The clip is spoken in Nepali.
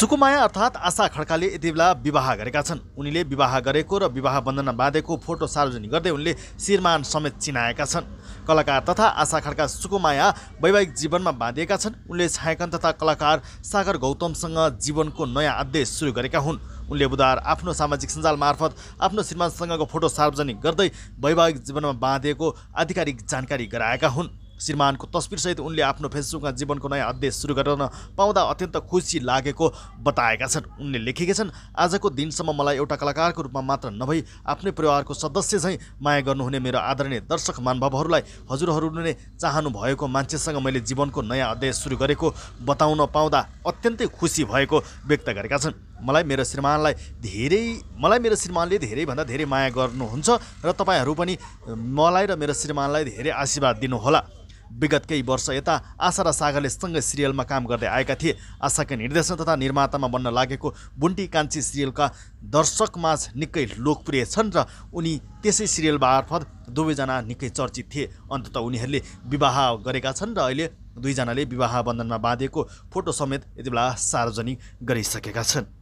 सुकुमाया अर्थात् आशा खड्काले यति बेला विवाह गरेका छन् उनीले विवाह गरेको र विवाह बन्धनमा बाँधेको फोटो सार्वजनिक गर्दै उनले श्रीमान समेत चिनाएका छन् कलाकार तथा आशा खड्का सुकुमाया वैवाहिक जीवनमा बाँधिएका छन् उनले छायाङ्कन तथा कलाकार सागर गौतमसँग जीवनको नयाँ अध्याय सुरु गरेका हुन् उनले बुधबार आफ्नो सामाजिक सञ्जाल मार्फत आफ्नो श्रीमानसँगको फोटो सार्वजनिक गर्दै वैवाहिक जीवनमा बाँधिएको आधिकारिक जानकारी गराएका हुन् श्रीमानको तस्विरसहित उनले आफ्नो फेसबुकमा जीवनको नयाँ अध्याय सुरु गर्न पाउँदा अत्यन्त खुसी लागेको बताएका छन् उनले लेखेका छन् आजको दिनसम्म मलाई एउटा कलाकारको रूपमा मात्र नभई आफ्नै परिवारको सदस्य झैँ माया गर्नुहुने मेरो आदरणीय दर्शक महानुभावहरूलाई हजुरहरूले चाहनु भएको मान्छेसँग मैले जीवनको नयाँ अध्याय सुरु गरेको बताउन पाउँदा अत्यन्तै खुसी भएको व्यक्त गरेका छन् मलाई मेरो श्रीमानलाई धेरै मलाई मेरो श्रीमानले धेरैभन्दा धेरै माया गर्नुहुन्छ र तपाईँहरू पनि मलाई र मेरो श्रीमानलाई धेरै आशीर्वाद दिनुहोला विगत केही वर्ष यता आशा र सागरले सँगै सिरियलमा काम गर्दै आएका थिए आशाका निर्देशन तथा निर्मातामा बन्न लागेको बुन्टी कान्छी सिरियलका दर्शकमाझ निकै लोकप्रिय छन् र उनी त्यसै सिरियल मार्फत दुवैजना निकै चर्चित थिए अन्तत उनीहरूले विवाह गरेका छन् र अहिले दुईजनाले विवाह बन्धनमा बाँधेको फोटो समेत यति बेला सार्वजनिक गरिसकेका छन्